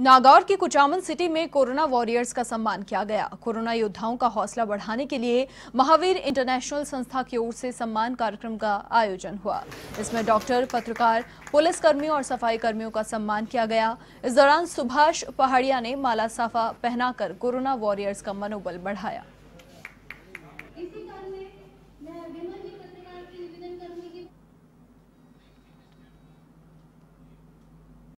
नागौर के कुचामन सिटी में corona warriors का सम्मान किया गया कोरोना योद्धाओं का हौसला बढ़ाने के लिए महावीर इंटरनेशनल संस्था की ओर से सम्मान कार्यक्रम का आयोजन हुआ इसमें डॉक्टर पत्रकार पुलिस कर्मियों और सफाई कर्मियों का सम्मान किया गया इस दौरान सुभाष पहाड़िया ने माला साफा पहनाकर कोरोना वॉरियर्स का मनोबल बढ़ाया